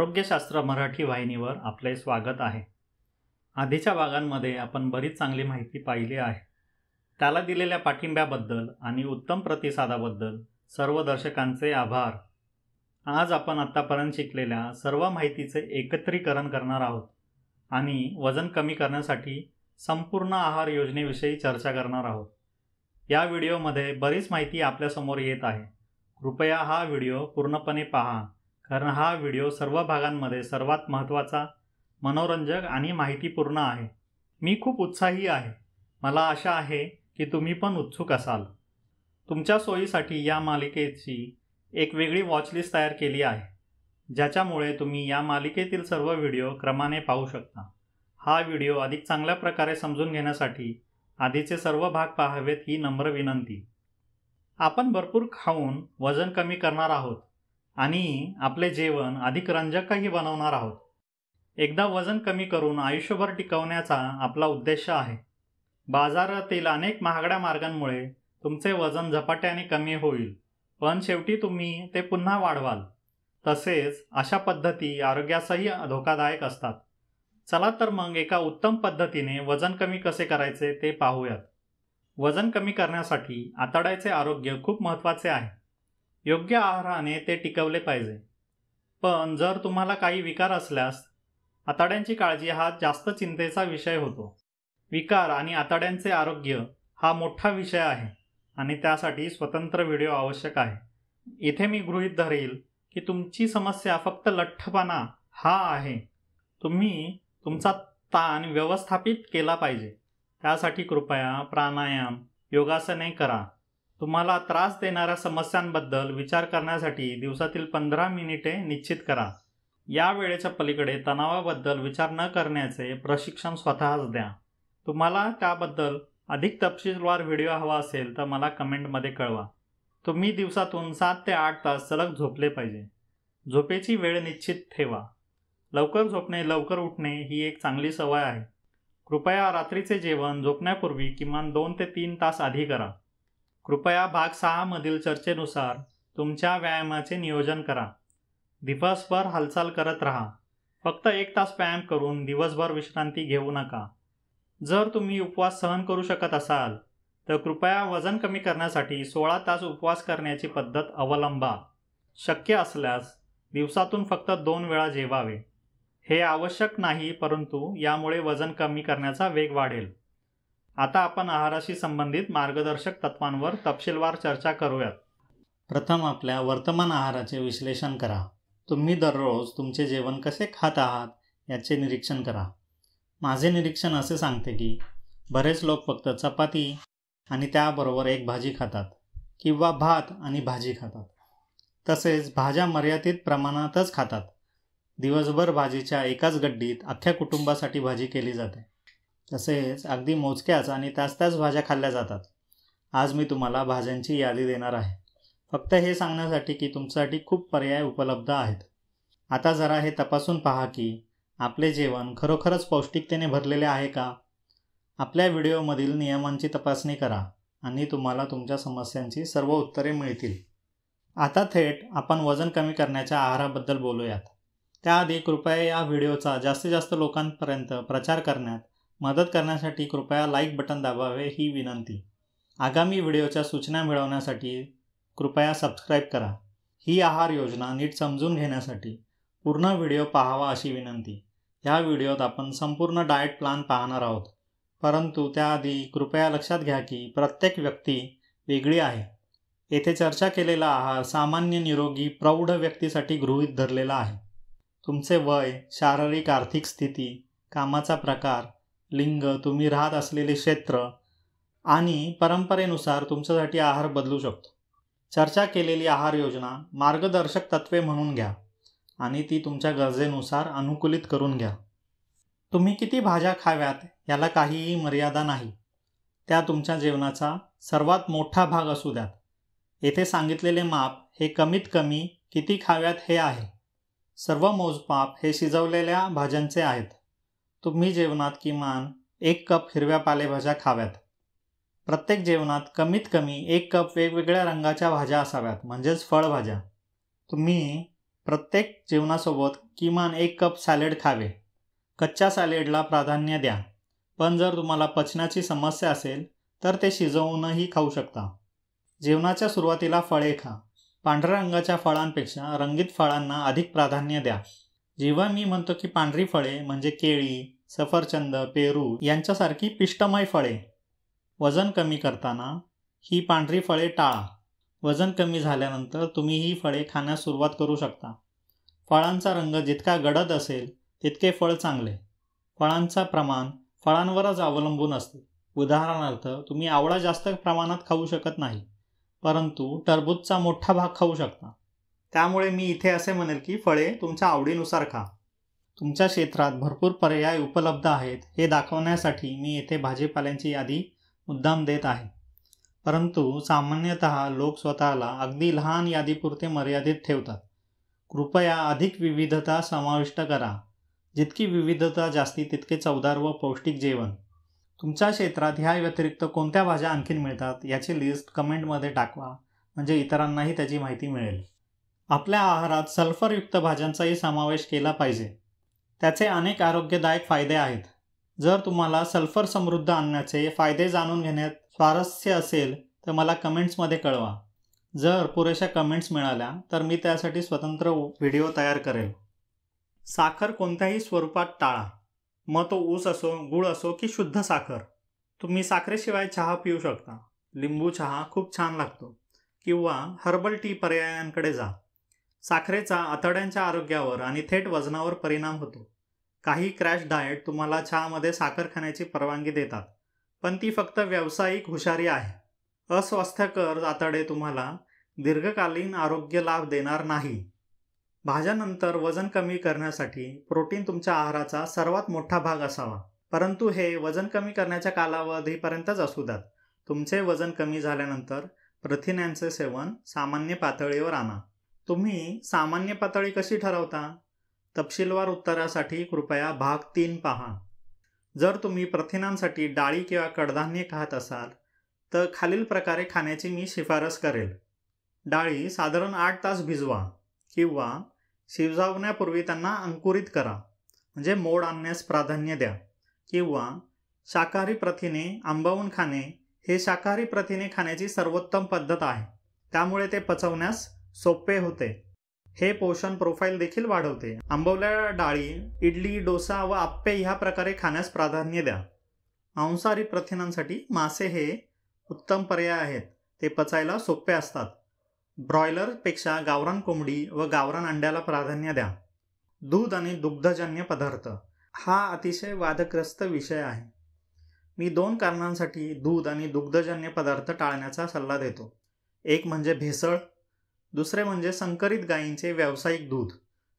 आरोग्यशास्त्र मराठी वाहिनीवर आपले स्वागत आहे आधीच्या भागांमध्ये आपण बरीच चांगली माहिती पाहिली आहे त्याला दिलेल्या पाठिंब्याबद्दल आणि उत्तम प्रतिसादाबद्दल सर्व दर्शकांचे आभार आज आपण आत्तापर्यंत शिकलेल्या सर्व माहितीचे एकत्रीकरण करणार आहोत आणि वजन कमी करण्यासाठी संपूर्ण आहार योजनेविषयी चर्चा करणार आहोत या व्हिडिओमध्ये बरीच माहिती आपल्यासमोर येत आहे कृपया हा व्हिडिओ पूर्णपणे पहा कारण हा व्हिडिओ सर्व भागांमध्ये सर्वात महत्त्वाचा मनोरंजक आणि माहितीपूर्ण आहे मी खूप उत्साही आहे मला आशा आहे की तुम्ही पण उत्सुक असाल तुमच्या सोयीसाठी या मालिकेची एक वेगळी वॉचलिस्ट तयार केली आहे ज्याच्यामुळे तुम्ही या मालिकेतील सर्व व्हिडिओ क्रमाने पाहू शकता हा व्हिडिओ अधिक चांगल्या प्रकारे समजून घेण्यासाठी आधीचे सर्व भाग पाहावेत ही नम्र विनंती आपण भरपूर खाऊन वजन कमी करणार आहोत आणि आपले जेवण अधिक रंजकही बनवणार आहोत एकदा वजन कमी करून आयुष्यभर टिकवण्याचा आपला उद्देश आहे बाजारातील अनेक महागड्या मार्गांमुळे तुमचे वजन झपाट्याने कमी होईल पण शेवटी तुम्ही ते पुन्हा वाढवाल तसेच अशा पद्धती आरोग्यासही धोकादायक असतात चला तर मग एका उत्तम पद्धतीने वजन कमी कसे करायचे ते पाहूयात वजन कमी करण्यासाठी आतड्याचे आरोग्य खूप महत्त्वाचे आहे योग्य आहाराने ते टिकवले पाहिजे पण जर तुम्हाला काही विकार असल्यास आताड्यांची काळजी हा जास्त चिंतेचा विषय होतो विकार आणि आताड्यांचे आरोग्य हा मोठा विषय आहे आणि त्यासाठी स्वतंत्र व्हिडिओ आवश्यक आहे इथे मी गृहीत धरेल की तुमची समस्या फक्त लठ्ठपणा हा आहे तुम्ही तुमचा ताण व्यवस्थापित केला पाहिजे त्यासाठी कृपया प्राणायाम योगासने करा तुम्हाला त्रास देणाऱ्या समस्यांबद्दल विचार करण्यासाठी दिवसातील पंधरा मिनिटे निश्चित करा या वेळेच्या पलीकडे तणावाबद्दल विचार न करण्याचे प्रशिक्षण स्वतःच द्या तुम्हाला त्याबद्दल अधिक तपशीलवार व्हिडिओ हवा असेल तर मला कमेंटमध्ये कळवा तुम्ही दिवसातून सात ते आठ तास सलग झोपले पाहिजे झोपेची वेळ निश्चित ठेवा लवकर झोपणे लवकर उठणे ही एक चांगली सवय आहे कृपया रात्रीचे जेवण झोपण्यापूर्वी किमान दोन ते तीन तास आधी करा कृपया भाग सहामधील चर्चेनुसार तुमच्या व्यायामाचे नियोजन करा दिवसभर हालचाल करत राहा फक्त एक तास व्यायाम करून दिवसभर विश्रांती घेऊ नका जर तुम्ही उपवास सहन करू शकत असाल तर कृपया वजन कमी करण्यासाठी सोळा तास उपवास करण्याची पद्धत अवलंबा शक्य असल्यास दिवसातून फक्त दोन वेळा जेवावे हे आवश्यक नाही परंतु यामुळे वजन कमी करण्याचा वेग वाढेल आता आपण आहाराशी संबंधित मार्गदर्शक तत्वांवर तपशीलवार चर्चा करूयात प्रथम आपल्या वर्तमान आहाराचे विश्लेषण करा तुम्ही दररोज तुमचे जेवण कसे खात आहात याचे निरीक्षण करा माझे निरीक्षण असे सांगते की बरेच लोक फक्त चपाती आणि त्याबरोबर एक भाजी खातात किंवा भात आणि भाजी खातात तसेच भाज्या मर्यादित प्रमाणातच खातात दिवसभर भाजीच्या एकाच गड्डीत अख्ख्या कुटुंबासाठी भाजी केली जाते तसेच अगदी मोजक्याच आणि त्याच त्याच भाज्या खाल्ल्या जातात आज मी तुम्हाला भाज्यांची यादी देणार आहे फक्त हे सांगण्यासाठी की तुमच्यासाठी खूप पर्याय उपलब्ध आहेत आता जरा हे तपासून पहा की आपले जेवण खरोखरच पौष्टिकतेने भरलेले आहे का आपल्या व्हिडिओमधील नियमांची तपासणी करा आणि तुम्हाला तुमच्या समस्यांची सर्व उत्तरे मिळतील आता थेट आपण वजन कमी करण्याच्या आहाराबद्दल बोलूयात त्याआधी कृपया या व्हिडिओचा जास्तीत जास्त लोकांपर्यंत प्रचार करण्यात मदत करण्यासाठी कृपया लाईक बटन दाबावे ही विनंती आगामी व्हिडिओच्या सूचना मिळवण्यासाठी कृपया सबस्क्राईब करा ही आहार योजना नीट समजून घेण्यासाठी पूर्ण व्हिडिओ पाहावा अशी विनंती ह्या व्हिडिओत आपण संपूर्ण डाएट प्लान पाहणार आहोत परंतु त्याआधी कृपया लक्षात घ्या की प्रत्येक व्यक्ती वेगळी आहे येथे चर्चा केलेला आहार सामान्य निरोगी प्रौढ व्यक्तीसाठी गृहीत धरलेला आहे तुमचे वय शारीरिक आर्थिक स्थिती कामाचा प्रकार लिंग तुम्ही राहत असलेले क्षेत्र आणि परंपरेनुसार तुमच्यासाठी आहार बदलू शकतो चर्चा केलेली आहार योजना मार्गदर्शक तत्वे म्हणून घ्या आणि ती तुमच्या गरजेनुसार अनुकूलित करून घ्या तुम्ही किती भाज्या खाव्यात याला काहीही मर्यादा नाही त्या तुमच्या जेवणाचा सर्वात मोठा भाग असू द्यात येथे सांगितलेले माप हे कमीत कमी किती खाव्यात हे आहे सर्व मोजमाप हे शिजवलेल्या भाज्यांचे आहेत तुम्ही जेवणात किमान एक कप हिरव्या पालेभाज्या खाव्यात प्रत्येक जेवणात कमीत कमी एक कप वेगवेगळ्या रंगाच्या भाज्या असाव्यात म्हणजेच फळभाज्या तुम्ही प्रत्येक जेवणासोबत किमान एक कप सॅलेड खावे कच्च्या सॅलेडला प्राधान्य द्या पण जर तुम्हाला पचनाची समस्या असेल तर ते शिजवूनही खाऊ शकता जेवणाच्या सुरुवातीला फळे खा पांढऱ्या रंगाच्या फळांपेक्षा रंगीत फळांना अधिक प्राधान्य द्या जेव्हा मी म्हणतो की पांढरी फळे म्हणजे केळी सफरचंद पेरू यांच्यासारखी पिष्टमय फळे वजन कमी करताना ही पांढरी फळे टाळा वजन कमी झाल्यानंतर तुम्ही ही फळे खाण्यास सुरुवात करू शकता फळांचा रंग जितका गडद असेल तितके फळ चांगले फळांचा प्रमाण फळांवरच अवलंबून असते उदाहरणार्थ तुम्ही आवळा जास्त प्रमाणात खाऊ शकत नाही परंतु टरबूजचा मोठा भाग खाऊ शकता त्यामुळे मी इथे असे म्हणेल की फळे तुमच्या आवडीनुसार खा तुमच्या क्षेत्रात भरपूर पर्याय उपलब्ध आहेत हे दाखवण्यासाठी मी येथे भाजीपाल्यांची यादी मुद्दाम देत आहे परंतु सामान्यत लोक स्वतःला अगदी लहान यादीपुरते मर्यादित ठेवतात कृपया अधिक विविधता समाविष्ट करा जितकी विविधता जास्ती तितके चवदार व पौष्टिक जेवण तुमच्या क्षेत्रात ह्या व्यतिरिक्त कोणत्या भाज्या आणखीन मिळतात याची लिस्ट कमेंटमध्ये टाकवा म्हणजे इतरांनाही त्याची माहिती मिळेल आपल्या आहारात सल्फरयुक्त भाज्यांचाही समावेश केला पाहिजे त्याचे अनेक आरोग्यदायक फायदे आहेत जर तुम्हाला सल्फर समृद्ध आणण्याचे फायदे जाणून घेण्यात स्वारस्य असेल तर मला कमेंट्समध्ये कळवा जर पुरेशा कमेंट्स मिळाल्या तर मी त्यासाठी स्वतंत्र व्हिडिओ तयार करेल साखर कोणत्याही स्वरूपात टाळा मग तो ऊस असो गुळ असो की शुद्ध साखर तुम्ही साखरेशिवाय चहा पिऊ शकता लिंबू चहा खूप छान लागतो किंवा हर्बल टी पर्यायांकडे जा साखरेचा आतड्यांच्या आरोग्यावर आणि थेट वजनावर परिणाम होतो काही क्रॅश डाएट तुम्हाला चहामध्ये साखर खाण्याची परवानगी देतात पण ती फक्त व्यावसायिक हुशारी आहे अस्वास्थ्यकर आतडे तुम्हाला दीर्घकालीन आरोग्य लाभ देणार नाही भाज्यानंतर वजन कमी करण्यासाठी प्रोटीन तुमच्या आहाराचा सर्वात मोठा भाग असावा परंतु हे वजन कमी करण्याच्या कालावधीपर्यंतच असू द्यात तुमचे वजन कमी झाल्यानंतर प्रथिन्यांचे सेवन सामान्य पातळीवर आणा तुम्ही सामान्य पातळी कशी ठरवता तपशीलवार उत्तरासाठी कृपया भाग तीन पहा जर तुम्ही प्रथिनांसाठी डाळी किंवा कडधान्ये खात असाल तर खालील प्रकारे खाण्याची मी शिफारस करेल डाळी साधारण आठ तास भिजवा किंवा शिजवण्यापूर्वी त्यांना अंकुरित करा म्हणजे मोड आणण्यास प्राधान्य द्या किंवा शाकाहारी प्रथिने आंबवून खाणे हे शाकाहारी प्रथिने खाण्याची सर्वोत्तम पद्धत आहे त्यामुळे ते पचवण्यास सोपे होते हे पोषण प्रोफाईल देखील वाढवते आंबवल्या डाळी इडली डोसा व आप्पे ह्या प्रकारे खाण्यास प्राधान्य द्या मांसाहारी प्रथिनांसाठी मासे हे उत्तम पर्याय आहेत ते पचायला सोपे असतात ब्रॉयलरपेक्षा गावरान कोंबडी व गावरान अंड्याला प्राधान्य द्या दूध आणि दुग्धजन्य पदार्थ हा अतिशय वादग्रस्त विषय आहे मी दोन कारणांसाठी दूध आणि दुग्धजन्य पदार्थ टाळण्याचा सल्ला देतो एक म्हणजे भेसळ दुसरे म्हणजे संकरित गायींचे व्यावसायिक दूध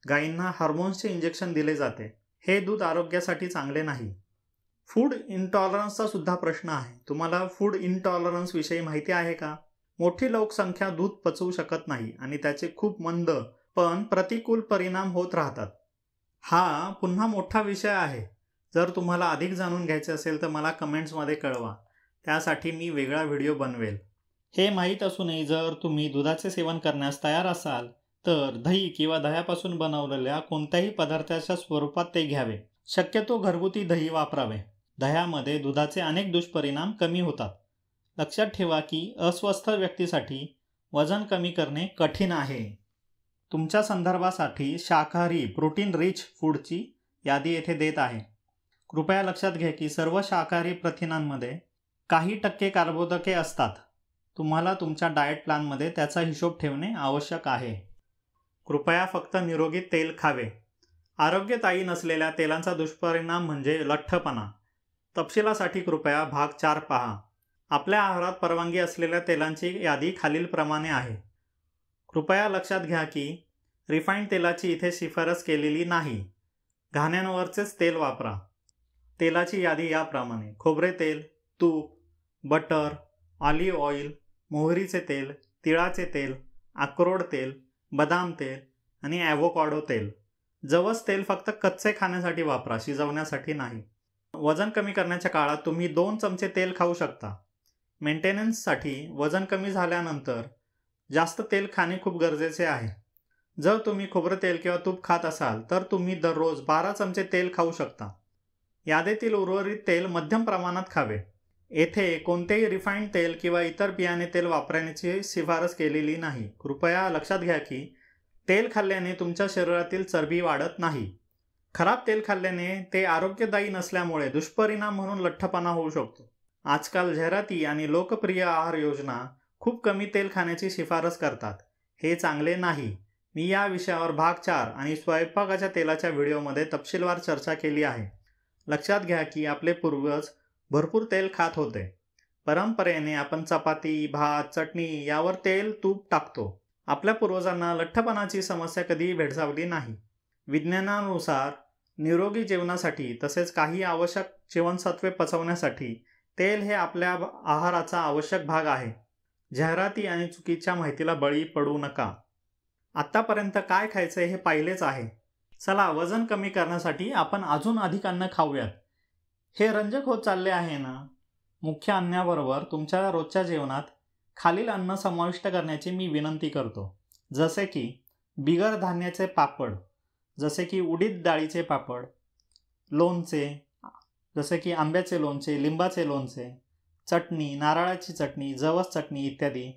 गायींना हार्मोन्सचे इंजेक्शन दिले जाते हे दूध आरोग्यासाठी चांगले नाही फूड इनटॉलरन्सचा सुद्धा प्रश्न आहे तुम्हाला फूड इंटॉलरन्सविषयी माहिती आहे का मोठी लोकसंख्या दूध पचवू शकत नाही आणि त्याचे खूप मंद पण प्रतिकूल परिणाम होत राहतात हा पुन्हा मोठा विषय आहे जर तुम्हाला अधिक जाणून घ्यायचे असेल तर मला कमेंट्समध्ये कळवा त्यासाठी मी वेगळा व्हिडिओ बनवेल हे माहीत असूनही जर तुम्ही दुधाचे सेवन करण्यास तयार असाल तर दही किंवा दह्यापासून बनवलेल्या कोणत्याही पदार्थाच्या स्वरूपात ते घ्यावे शक्यतो घरगुती दही वापरावे दह्यामध्ये दुधाचे अनेक दुष्परिणाम कमी होतात लक्षात ठेवा की अस्वस्थ व्यक्तीसाठी वजन कमी करणे कठीण आहे तुमच्या संदर्भासाठी शाकाहारी प्रोटीन रिच फूडची यादी येथे देत आहे कृपया लक्षात घ्या की सर्व शाकाहारी प्रथिनांमध्ये काही टक्के कार्बोदके असतात तुम्हाला तुमच्या डाएट प्लॅनमध्ये त्याचा हिशोब ठेवणे आवश्यक आहे कृपया फक्त निरोगी तेल खावे आरोग्यदायी नसलेल्या तेलांचा दुष्परिणाम म्हणजे लठ्ठपणा तपशिलासाठी कृपया भाग चार पहा आपल्या आहारात परवानगी असलेल्या तेलांची यादी खालीलप्रमाणे आहे कृपया लक्षात घ्या की रिफाईंड तेलाची इथे शिफारस केलेली नाही घाण्यांवरचेच तेल वापरा तेलाची यादी याप्रमाणे खोबरे तेल तूप बटर ऑलिव्ह ऑइल मोहरीचे तेल तिळाचे तेल अक्रोड तेल बदाम तेल आणि ॲव्होकॉडो तेल जवस तेल फक्त कच्चे खाण्यासाठी वापरा शिजवण्यासाठी नाही वजन कमी करण्याच्या काळात तुम्ही दोन चमचे तेल खाऊ शकता मेंटेनन्ससाठी वजन कमी झाल्यानंतर जास्त तेल खाणे खूप गरजेचे आहे जर तुम्ही खोबरं तेल किंवा तूप खात असाल तर तुम्ही दररोज बारा चमचे तेल खाऊ शकता यादीतील उर्वरित तेल मध्यम प्रमाणात खावे येथे कोणतेही रिफाईंड तेल किंवा इतर बियाणे तेल वापरण्याची शिफारस केलेली नाही कृपया लक्षात घ्या की तेल खाल्ल्याने तुमच्या शरीरातील चरबी वाढत नाही खराब तेल खाल्ल्याने ते आरोग्यदायी नसल्यामुळे दुष्परिणाम म्हणून लठ्ठपणा होऊ शकतो आजकाल जाहिराती आणि लोकप्रिय आहार योजना खूप कमी तेल खाण्याची शिफारस करतात हे चांगले नाही मी या विषयावर भाग चार आणि स्वयंपाकाच्या तेलाच्या व्हिडिओमध्ये तपशीलवार चर्चा केली आहे लक्षात घ्या की आपले पूर्वज भरपूर तेल खात होते परंपरेने आपण चपाती भात चटणी यावर तेल तूप टाकतो आपल्या पूर्वजांना लठ्ठपणाची समस्या कधीही भेडसावली नाही विज्ञानानुसार निरोगी जेवणासाठी तसेच काही आवश्यक जीवनसत्वे पचवण्यासाठी तेल हे आपल्या आहाराचा आवश्यक भाग आहे जाहिराती आणि चुकीच्या माहितीला बळी पडू नका आत्तापर्यंत काय खायचं हे पाहिलेच आहे चला वजन कमी करण्यासाठी आपण अजून अधिक अन्न खाऊयात हे रंजक होत चालले आहे ना मुख्य अन्नाबरोबर तुमच्या रोजच्या जेवणात खालील अन्न समाविष्ट करण्याची मी विनंती करतो जसे की बिगर धान्याचे पापड जसे की उडीद डाळीचे पापड लोणचे जसे की आंब्याचे लोणचे लिंबाचे लोणचे चटणी नारळाची चटणी जवस चटणी इत्यादी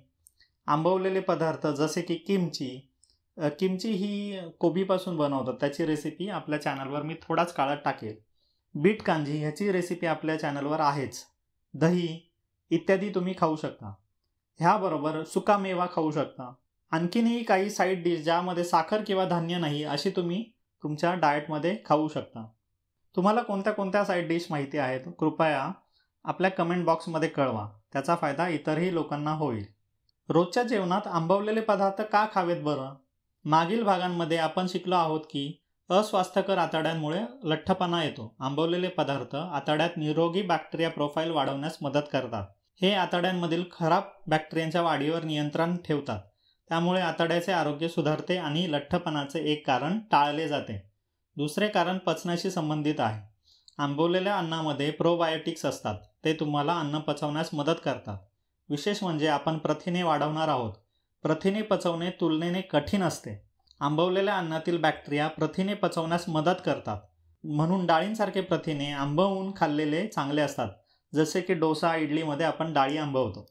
आंबवलेले पदार्थ जसे की किमची किमची ही कोबीपासून बनवतात त्याची रेसिपी आपल्या चॅनलवर मी थोडाच काळात टाकेल बीट कांजी ह्याची रेसिपी आपल्या चॅनलवर आहेच दही इत्यादी तुम्ही खाऊ शकता ह्याबरोबर सुका मेवा खाऊ शकता आणखीनही काही साईड डिश ज्यामध्ये साखर किंवा धान्य नाही अशी तुम्ही तुमच्या डाएटमध्ये खाऊ शकता तुम्हाला कोणत्या कोणत्या साईड डिश माहिती आहेत कृपया आपल्या कमेंट बॉक्समध्ये कळवा त्याचा फायदा इतरही लोकांना होईल रोजच्या जेवणात आंबवलेले पदार्थ का खावेत बरं मागील भागांमध्ये आपण शिकलो आहोत की अस्वास्थ्यकर आतड्यांमुळे लठ्ठपणा येतो आंबवलेले पदार्थ आतड्यात निरोगी बॅक्टेरिया प्रोफाईल वाढवण्यास मदत करतात हे आतड्यांमधील खराब बॅक्टेरियांच्या वाढीवर नियंत्रण ठेवतात त्यामुळे आतड्याचे आरोग्य सुधारते आणि लठ्ठपणाचे एक कारण टाळले जाते दुसरे कारण पचनाशी संबंधित आहे आंबवलेल्या अन्नामध्ये प्रोबायोटिक्स असतात ते तुम्हाला अन्न पचवण्यास मदत करतात विशेष म्हणजे आपण प्रथिने वाढवणार आहोत प्रथिने पचवणे तुलनेने कठीण असते आंबवलेल्या अन्नातील बॅक्टेरिया प्रथिने पचवण्यास मदत करतात म्हणून डाळींसारखे प्रथिने आंबवून खाल्लेले चांगले असतात जसे की डोसा इडलीमध्ये आपण डाळी आंबवतो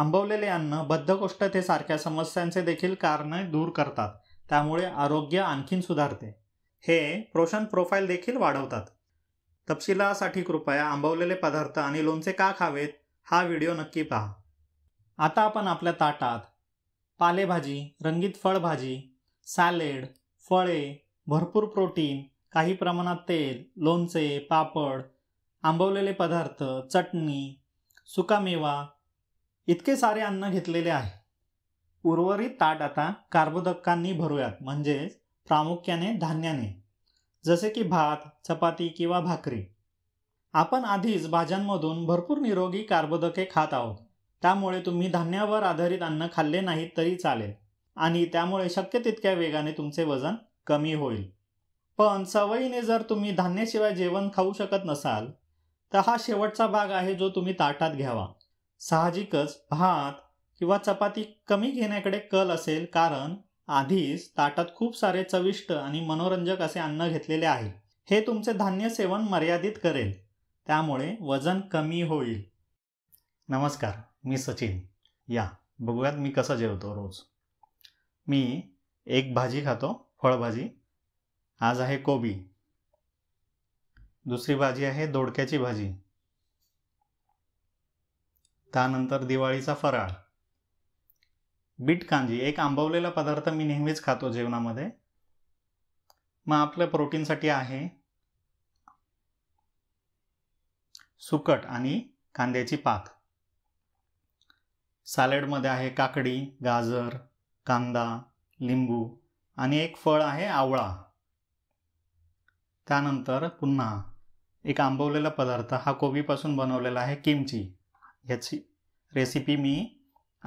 आंबवलेले अन्न बद्धकोष्ठतेसारख्या समस्यांचे देखील कारण दूर करतात त्यामुळे आरोग्य आणखीन सुधारते हे पोषण प्रोफाईल देखील वाढवतात तपशिलासाठी कृपया आंबवलेले पदार्थ आणि लोणचे का खावेत हा व्हिडिओ नक्की पहा आता आपण आपल्या ताटात पालेभाजी रंगीत फळभाजी सॅलेड फळे भरपूर प्रोटीन काही प्रमाणात तेल लोणचे पापड आंबवलेले पदार्थ चटणी सुकामेवा इतके सारे अन्न घेतलेले आहे उर्वरित ताट आता कार्बोदकांनी भरूयात म्हणजेच प्रामुख्याने धान्याने जसे की भात चपाती किंवा भाकरी आपण आधीच भाज्यांमधून भरपूर निरोगी कार्बोदके खात आहोत त्यामुळे तुम्ही धान्यावर आधारित अन्न खाल्ले नाहीत तरी चालेल आणि त्यामुळे शक्य तितक्या वेगाने तुमचे वजन कमी होईल पण सवयीने जर तुम्ही धान्याशिवाय जेवण खाऊ शकत नसाल तर हा शेवटचा भाग आहे जो तुम्ही ताटात घ्यावा साहजिकच भात किंवा चपाती कमी घेण्याकडे कल असेल कारण आधीच ताटात खूप सारे चविष्ट आणि मनोरंजक असे अन्न घेतलेले आहे हे तुमचे धान्य सेवन मर्यादित करेल त्यामुळे वजन कमी होईल नमस्कार मी सचिन या बघूयात मी कसं जेवतो रोज मी एक भाजी खातो फळभाजी आज आहे कोबी दुसरी भाजी आहे दोडक्याची भाजी त्यानंतर दिवाळीचा फराळ बीट कांजी एक आंबवलेला पदार्थ मी नेहमीच खातो जेवणामध्ये मग आपल्या प्रोटीनसाठी आहे सुकट आणि कांद्याची पात सॅलेडमध्ये आहे काकडी गाजर कांदा लिंबू आणि एक फळ आहे आवळा त्यानंतर पुन्हा एक आंबवलेला पदार्थ हा कोबीपासून बनवलेला आहे किमची ह्याची रेसिपी मी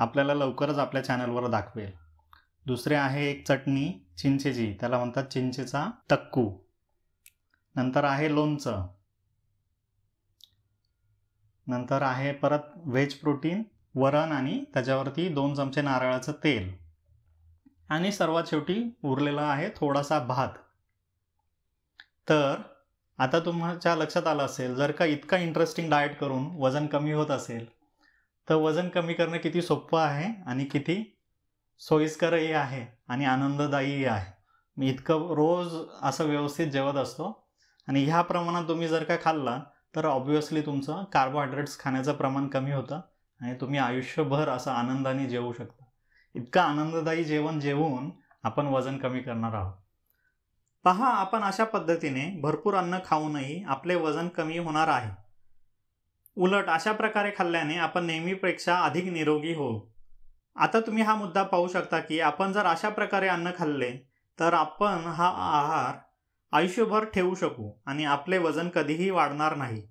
आपल्याला लवकरच आपल्या चॅनलवर दाखवेल दुसरे आहे एक चटणी चिंचेची त्याला म्हणतात चिंचेचा तक्कू नंतर आहे लोणचं नंतर आहे परत व्हेज प्रोटीन वरण आणि त्याच्यावरती दोन चमचे नारळाचं तेल आणि सर्वात शेवटी उरलेला आहे थोडासा भात तर आता तुमच्या लक्षात आलं असेल जर का इतका इंटरेस्टिंग डाएट करून वजन कमी होत असेल तर वजन कमी करणं किती सोपं आहे आणि किती सोयीस्करही आहे आणि आनंददायीही आहे मी इतकं रोज असं व्यवस्थित जेवत असतो आणि ह्या प्रमाणात तुम्ही जर का खाल्ला तर ऑब्वियसली तुमचं कार्बोहायड्रेट्स खाण्याचं प्रमाण कमी होतं आणि तुम्ही आयुष्यभर असं आनंदाने जेवू शकता इतका आनंददायी जेवण जेवून आपण वजन कमी करणार आहोत पहा आपण अशा पद्धतीने भरपूर अन्न खाऊनही आपले वजन कमी होणार आहे उलट अशा प्रकारे खाल्ल्याने आपण नेहमीपेक्षा अधिक निरोगी होऊ आता तुम्ही हा मुद्दा पाहू शकता की आपण जर अशा प्रकारे अन्न खाल्ले तर आपण हा आहार आयुष्यभर ठेवू शकू आणि आपले वजन कधीही वाढणार नाही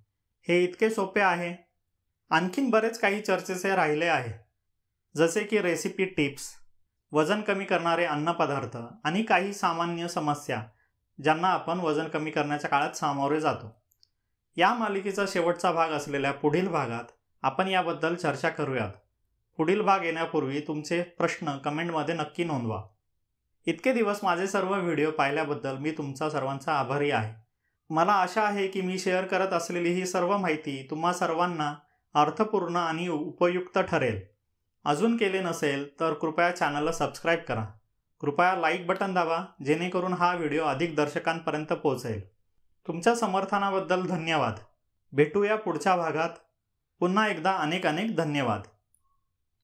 हे इतके सोपे आहे आणखीन बरेच काही चर्चेचे राहिले आहे जसे की रेसिपी टिप्स वजन कमी करणारे अन्नपदार्थ आणि काही सामान्य समस्या ज्यांना आपण वजन कमी करण्याच्या काळात सामोरे जातो या मालिकेचा शेवटचा भाग असलेल्या पुढील भागात आपण याबद्दल चर्चा करूयात पुढील भाग येण्यापूर्वी तुमचे प्रश्न कमेंटमध्ये नक्की नोंदवा इतके दिवस माझे सर्व व्हिडिओ पाहिल्याबद्दल मी तुमचा सर्वांचा आभारी आहे मला आशा आहे की मी शेअर करत असलेली ही सर्व माहिती तुम्हा सर्वांना अर्थपूर्ण आणि उपयुक्त ठरेल अजून केले नसेल तर कृपया चॅनलला सबस्क्राईब करा कृपया लाईक बटन दाबा जेणेकरून हा व्हिडिओ अधिक दर्शकांपर्यंत पोहोचेल तुमच्या समर्थनाबद्दल धन्यवाद भेटूया पुढच्या भागात पुन्हा एकदा अनेक अनेक धन्यवाद